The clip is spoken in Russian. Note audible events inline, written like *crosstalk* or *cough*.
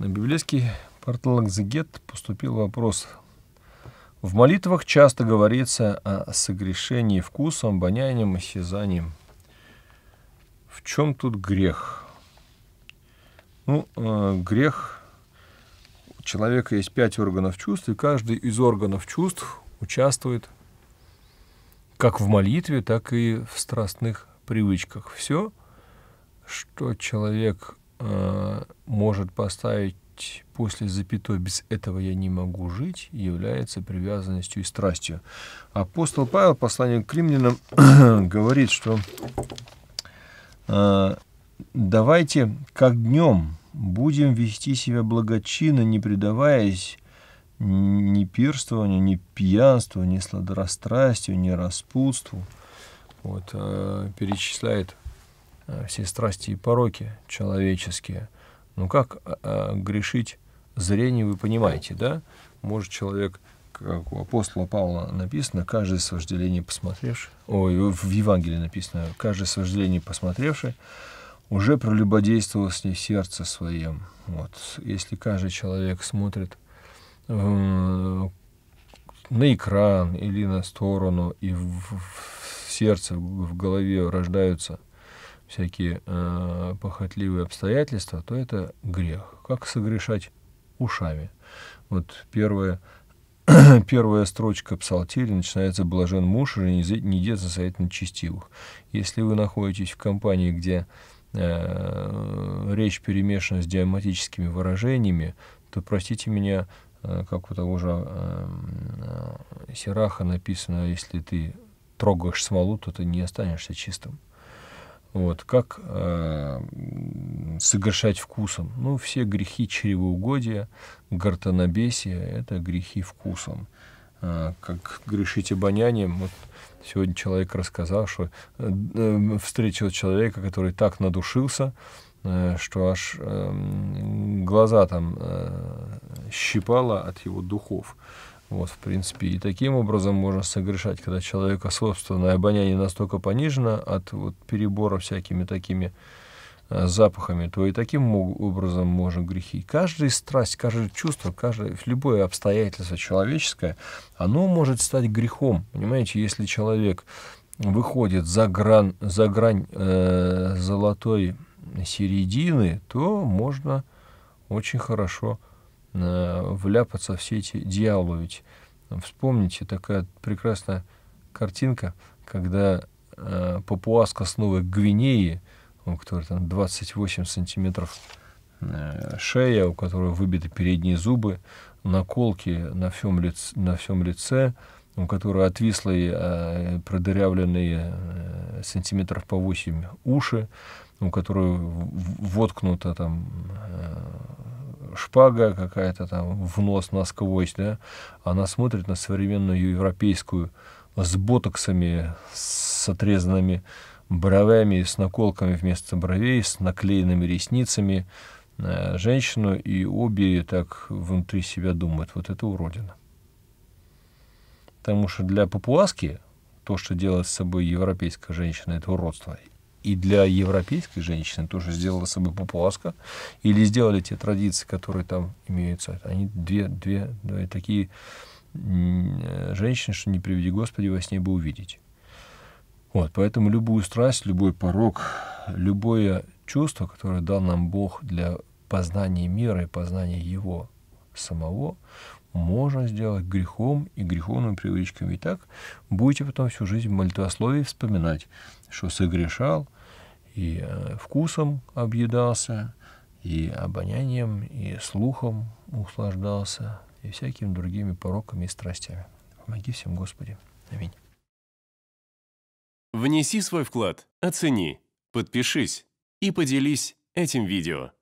На библейский портал «Экзегет» поступил вопрос. В молитвах часто говорится о согрешении вкусом, обонянием, осязанием. В чем тут грех? Ну, э, грех... У человека есть пять органов чувств, и каждый из органов чувств участвует как в молитве, так и в страстных привычках. Все, что человек э, может поставить после запятой «без этого я не могу жить» является привязанностью и страстью. Апостол Павел, послание к римлянам, *clears throat* говорит, что э, «давайте, как днем, будем вести себя благочинно, не предаваясь ни пирствованию, ни пьянству, ни сладострастию, ни распутству». Вот, э, перечисляет Э, все страсти и пороки человеческие. Ну как э, э, грешить зрение, вы понимаете, да? Может человек, как у апостола Павла написано, каждое с вожделением посмотревший, ой, в Евангелии написано, каждое с вожделением посмотревший, уже прелюбодействовал с ней сердце своем. Вот. Если каждый человек смотрит э, на экран или на сторону, и в, в сердце, в голове рождаются – всякие э, похотливые обстоятельства, то это грех. Как согрешать ушами? Вот первое *clears throat* первая строчка псалтири начинается «Блажен муж, не дед за совет нечестивых». Если вы находитесь в компании, где э, речь перемешана с диаматическими выражениями, то, простите меня, э, как у того же э, э, Сераха написано, если ты трогаешь смолу, то ты не останешься чистым. Вот, как э, согрешать вкусом? Ну, все грехи чревоугодия, гортонобесия – это грехи вкусом. Э, как грешить обонянием? Вот сегодня человек рассказал, что э, э встретил человека, который так надушился, э, что аж э, глаза там э, щипало от его духов. Вот, в принципе, и таким образом можно согрешать, когда человека собственное обоняние настолько понижено от вот, перебора всякими такими э, запахами, то и таким образом можно грехи. Каждая страсть, каждое чувство, каждое, любое обстоятельство человеческое, оно может стать грехом. Понимаете, если человек выходит за, гран, за грань э, золотой середины, то можно очень хорошо Э, вляпаться в все эти дьяволы. Ведь вспомните, такая прекрасная картинка, когда э, папуаска с Новой Гвинеи, у которой там 28 сантиметров э, шея, у которой выбиты передние зубы, наколки на всем, лице, на всем лице, у которой отвислые, э, продырявленные э, сантиметров по 8 уши, у которой воткнута там э, шпага какая-то там в нос насквозь, да, она смотрит на современную европейскую с ботоксами, с отрезанными бровями, с наколками вместо бровей, с наклеенными ресницами э, женщину, и обе так внутри себя думают, вот это уродина. Потому что для папуаски то, что делает с собой европейская женщина, это уродство и для европейской женщины тоже сделала собой папуаска, или сделали те традиции, которые там имеются. Они две, две, две такие женщины, что не приведи Господи, во сне бы увидеть. Вот, поэтому любую страсть, любой порог, любое чувство, которое дал нам Бог для познания мира и познания Его самого, можно сделать грехом и греховными привычками. И так будете потом всю жизнь в молитвословии вспоминать, что согрешал, и э, вкусом объедался, и обонянием, и слухом услаждался, и всякими другими пороками и страстями. Помоги всем, Господи. Аминь. Внеси свой вклад, оцени, подпишись и поделись этим видео.